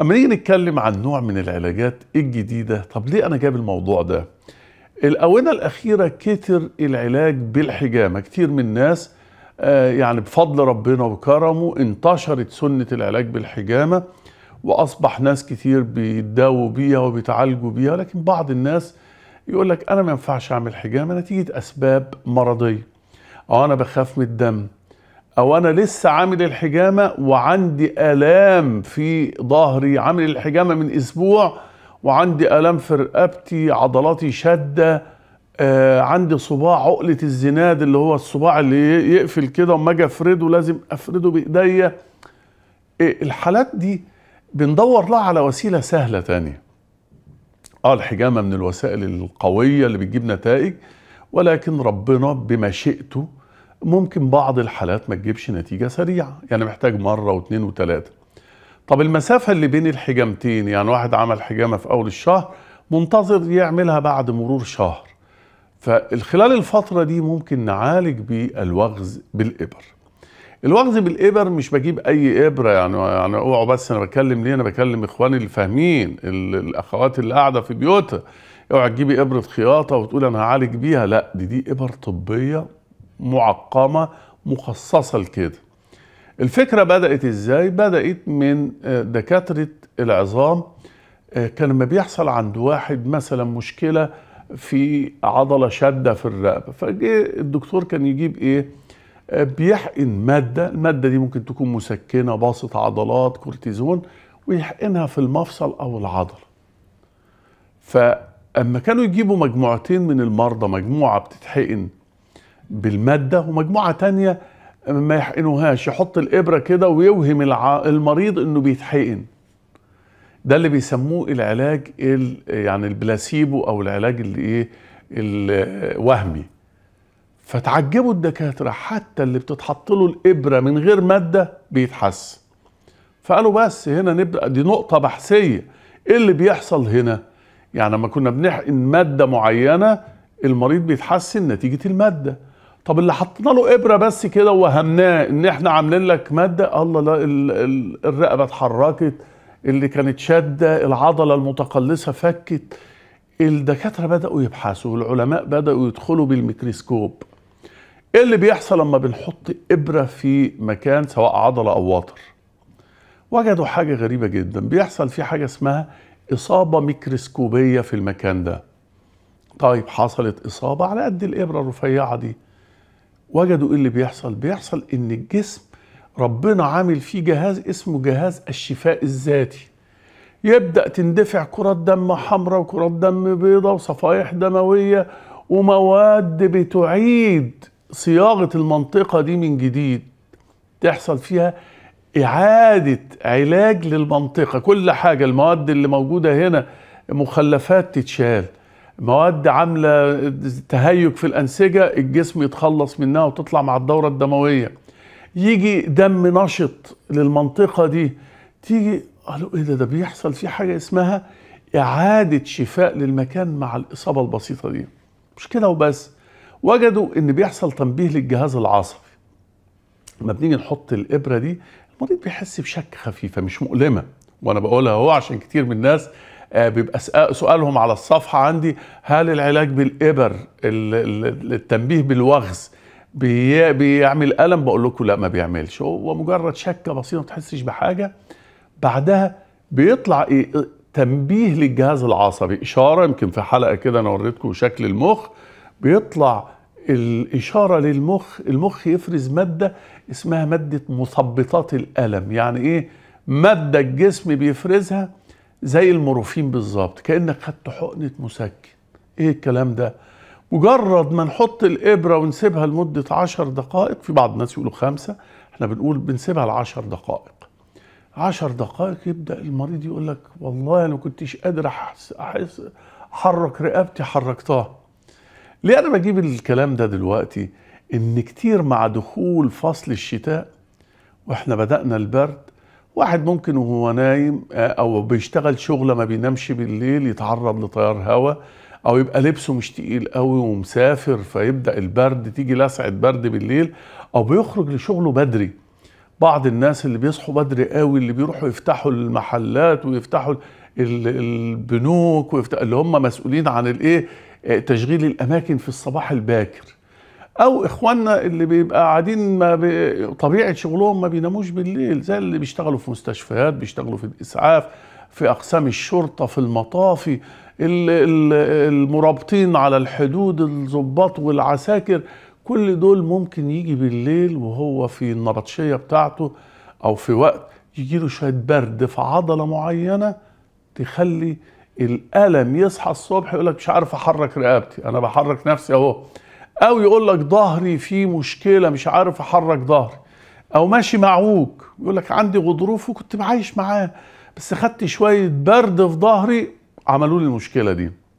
اما نيجي نتكلم عن نوع من العلاجات الجديده طب ليه انا جايب الموضوع ده الاونه الاخيره كتر العلاج بالحجامه كتير من الناس آه، يعني بفضل ربنا وكرمه انتشرت سنه العلاج بالحجامه واصبح ناس كتير بيتداووا بيها وبيتعالجوا بيها لكن بعض الناس يقول لك انا ما ينفعش اعمل حجامه نتيجه اسباب مرضيه او انا بخاف من الدم او انا لسه عامل الحجامه وعندي الام في ظهري عامل الحجامه من اسبوع وعندي الام في رقبتي عضلاتي شاده آه عندي صباع عقله الزناد اللي هو الصباع اللي يقفل كده وما اجي افرده لازم افرده بايديا إيه، الحالات دي بندور لها على وسيله سهله تانية اه الحجامه من الوسائل القويه اللي بتجيب نتائج ولكن ربنا بمشيئته ممكن بعض الحالات ما تجيبش نتيجة سريعة يعني محتاج مرة واثنين وثلاثة طب المسافة اللي بين الحجامتين يعني واحد عمل حجامة في أول الشهر منتظر يعملها بعد مرور شهر فخلال الفترة دي ممكن نعالج بالوغز بالإبر الوغز بالإبر مش بجيب أي إبرة يعني يعني أوعوا بس أنا بكلم ليه أنا بكلم إخواني اللي فاهمين الأخوات اللي قاعدة في بيوتها اوعى تجيبي إبرة خياطة وتقول أنا هعالج بيها لا دي دي إبر طبية معقمه مخصصه لكده الفكره بدات ازاي بدات من آه، دكاتره العظام آه، كان لما بيحصل عند واحد مثلا مشكله في عضله شاده في الرقبه فجي الدكتور كان يجيب ايه آه، بيحقن ماده الماده دي ممكن تكون مسكنه باسط عضلات كورتيزون ويحقنها في المفصل او العضله فاما كانوا يجيبوا مجموعتين من المرضى مجموعه بتتحقن بالمادة ومجموعة تانية ما يحقنوهاش يحط الإبرة كده ويوهم المريض إنه بيتحقن ده اللي بيسموه العلاج يعني البلاسيبو أو العلاج اللي إيه الوهمي فتعجبوا الدكاترة حتى اللي بتتحط له الإبرة من غير مادة بيتحسن فقالوا بس هنا نبدأ دي نقطة بحثية إيه اللي بيحصل هنا يعني ما كنا بنحقن مادة معينة المريض بيتحسن نتيجة المادة طب اللي حطينا له ابره بس كده ووهمناه ان احنا عاملين لك ماده الله لا ال ال الرقبه اتحركت اللي كانت شاده العضله المتقلصه فكت الدكاتره بداوا يبحثوا العلماء بداوا يدخلوا بالميكروسكوب ايه اللي بيحصل لما بنحط ابره في مكان سواء عضله او وتر وجدوا حاجه غريبه جدا بيحصل في حاجه اسمها اصابه ميكروسكوبيه في المكان ده طيب حصلت اصابه على قد الابره الرفيعه دي وجدوا ايه اللي بيحصل بيحصل ان الجسم ربنا عامل فيه جهاز اسمه جهاز الشفاء الذاتي يبدا تندفع كرات دم حمراء وكرات دم بيضاء وصفائح دمويه ومواد بتعيد صياغه المنطقه دي من جديد تحصل فيها اعاده علاج للمنطقه كل حاجه المواد اللي موجوده هنا مخلفات تتشال مواد عامله تهيج في الانسجه الجسم يتخلص منها وتطلع مع الدوره الدمويه يجي دم نشط للمنطقه دي تيجي قالوا ايه ده ده بيحصل في حاجه اسمها اعاده شفاء للمكان مع الاصابه البسيطه دي مش كده وبس وجدوا ان بيحصل تنبيه للجهاز العصبي لما بنيجي نحط الابره دي المريض بيحس بشك خفيفه مش مؤلمه وانا بقولها اهو عشان كتير من الناس آه، بيبقى آه، سؤالهم على الصفحة عندي هل العلاج بالإبر التنبيه بالوغز بي بيعمل ألم بقول لكم لا ما بيعملش هو مجرد شكة بسيطة ما تحسش بحاجة بعدها بيطلع إيه تنبيه للجهاز العصبي إشارة يمكن في حلقة كده أنا وريتكم شكل المخ بيطلع الإشارة للمخ المخ يفرز مادة اسمها مادة مثبطات الألم يعني إيه مادة الجسم بيفرزها زي المورفين بالظبط كانك خدت حقنه مسكن ايه الكلام ده مجرد ما نحط الابره ونسيبها لمده عشر دقائق في بعض الناس يقولوا خمسه احنا بنقول بنسيبها لعشر دقائق عشر دقائق يبدا المريض يقول لك والله انا ما كنتش قادر احس احرك رقبتي حركتها ليه انا بجيب الكلام ده دلوقتي ان كتير مع دخول فصل الشتاء واحنا بدانا البرد واحد ممكن وهو نايم آه، او بيشتغل شغله ما بينامش بالليل يتعرض لتيار هواء او يبقى لبسه مش تقيل قوي ومسافر فيبدا البرد تيجي لسعه برد بالليل او بيخرج لشغله بدري بعض الناس اللي بيصحوا بدري قوي اللي بيروحوا يفتحوا المحلات ويفتحوا البنوك ويفتح اللي هم مسؤولين عن الايه آه، تشغيل الاماكن في الصباح الباكر او اخواننا اللي بيبقى قاعدين ما بي... طبيعه شغلهم ما بيناموش بالليل زي اللي بيشتغلوا في مستشفيات بيشتغلوا في الاسعاف في اقسام الشرطه في المطافي المرابطين على الحدود الظباط والعساكر كل دول ممكن يجي بالليل وهو في النبطشيه بتاعته او في وقت يجي له شويه برد في عضله معينه تخلي الالم يصحى الصبح يقول لك مش عارف احرك رقبتي انا بحرك نفسي اهو او يقول لك ظهري فيه مشكله مش عارف احرك ظهري او ماشي معوج يقول لك عندي غضروف وكنت عايش معاه بس خدت شويه برد في ظهري عملوا لي المشكله دي